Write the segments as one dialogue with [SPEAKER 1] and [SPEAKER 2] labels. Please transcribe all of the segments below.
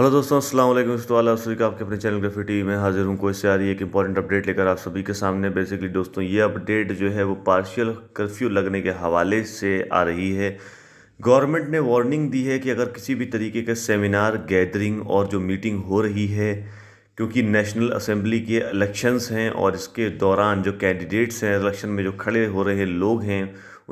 [SPEAKER 1] hello दोस्तों अस्सलाम वालेकुम दोस्तों आप का आपके अपने चैनल ग्राफिटी में हाजिर हूँ कोई से आ रही है एक इंपॉर्टेंट अपडेट लेकर आप सभी के सामने बेसिकली दोस्तों ये अपडेट जो है वो पार्शियल कर्फ्यू लगने के हवाले से आ रही है गवर्नमेंट ने वार्निंग दी है कि अगर किसी भी तरीके का सेमिनार गैदरिंग और जो मीटिंग हो रही है क्योंकि नेशनल असम्बली के इलेक्शंस हैं और इसके दौरान जो कैंडिडेट्स हैं इलेक्शन में जो खड़े हो रहे लोग हैं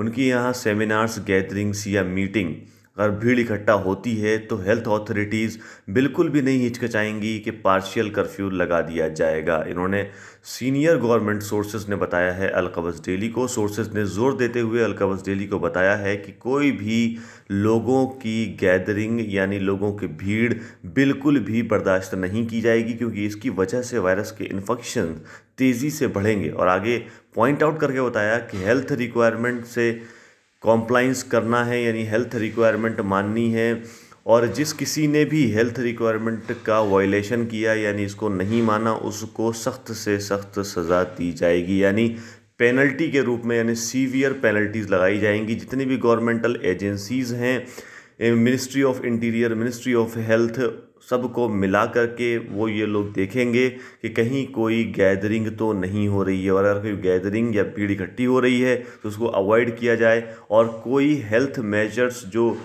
[SPEAKER 1] उनकी यहाँ सेमिनार्स गैदरिंग्स या मीटिंग अगर भीड़ इकट्ठा होती है तो हेल्थ अथॉरिटीज़ बिल्कुल भी नहीं हिचकचाएंगी कि पार्शियल कर्फ्यू लगा दिया जाएगा इन्होंने सीनियर गवर्नमेंट सोर्सेज ने बताया है अलकबस डेली को सोर्सेज ने जोर देते हुए अलकबस डेली को बताया है कि कोई भी लोगों की गैदरिंग यानी लोगों की भीड़ बिल्कुल भी बर्दाश्त नहीं की जाएगी क्योंकि इसकी वजह से वायरस के इन्फेक्शन तेज़ी से बढ़ेंगे और आगे पॉइंट आउट करके बताया कि हेल्थ रिक्वायरमेंट से कॉम्प्लाइंस करना है यानी हेल्थ रिक्वायरमेंट माननी है और जिस किसी ने भी हेल्थ रिक्वायरमेंट का वायलेशन किया यानी इसको नहीं माना उसको सख्त से सख्त सज़ा दी जाएगी यानी पेनल्टी के रूप में यानी सीवियर पेनल्टीज़ लगाई जाएंगी जितनी भी गवर्नमेंटल एजेंसीज़ हैं ministry of interior ministry of health सबको मिला करके वो ये लोग देखेंगे कि कहीं कोई गैदरिंग तो नहीं हो रही है और अगर कोई गैदरिंग या भीड़ इकट्ठी हो रही है तो उसको अवॉइड किया जाए और कोई हेल्थ मेजर्स जो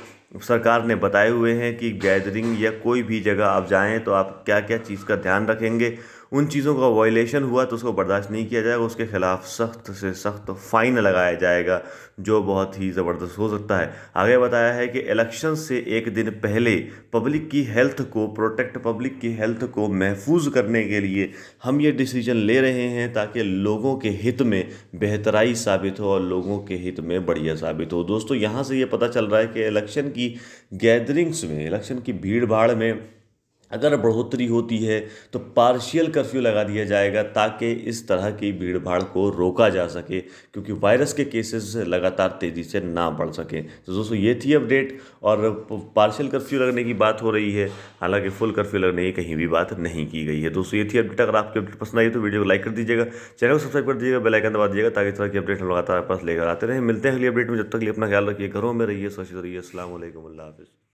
[SPEAKER 1] सरकार ने बताए हुए हैं कि गैदरिंग या कोई भी जगह आप जाएं तो आप क्या क्या चीज़ का ध्यान रखेंगे उन चीज़ों का वॉयलेशन हुआ तो उसको बर्दाश्त नहीं किया जाएगा उसके ख़िलाफ़ सख्त से सख्त फ़ाइन लगाया जाएगा जो बहुत ही ज़बरदस्त हो सकता है आगे बताया है कि इलेक्शन से एक दिन पहले पब्लिक की हेल्थ को प्रोटेक्ट पब्लिक की हेल्थ को महफूज करने के लिए हम ये डिसीजन ले रहे हैं ताकि लोगों के हित में बेहतराई साबित हो और लोगों के हित में बढ़िया साबित हो दोस्तों यहाँ से ये पता चल रहा है कि इलेक्शन की गैदरिंग्स में इलेक्शन की भीड़ भाड़ में अगर बढ़ोतरी होती है तो पार्शियल कर्फ्यू लगा दिया जाएगा ताकि इस तरह की भीड़ भाड़ को रोका जा सके क्योंकि वायरस के केसेस लगातार तेज़ी से ना बढ़ सकें तो दोस्तों ये थी अपडेट और पार्शियल कर्फ्यू लगने की बात हो रही है हालांकि फुल कर्फ्यू लगने की कहीं भी बात नहीं की गई है दोस्तों ये थी अपडेट अगर आपकी अपडेट पसंद आई तो वीडियो को लाइक कर दीजिएगा चैनल को सब्सक्राइब कर दीजिएगा बेलाइकन दबा दीजिएगा ताकि इस तरह की अपडेट हम लगातार आपके पास लेकर आते रहे मिलते हैं अगली अपडेट में जब तक लिए अपना ख्याल रखिए घरों में रहिए सुरक्षित रहिए असल हाफ़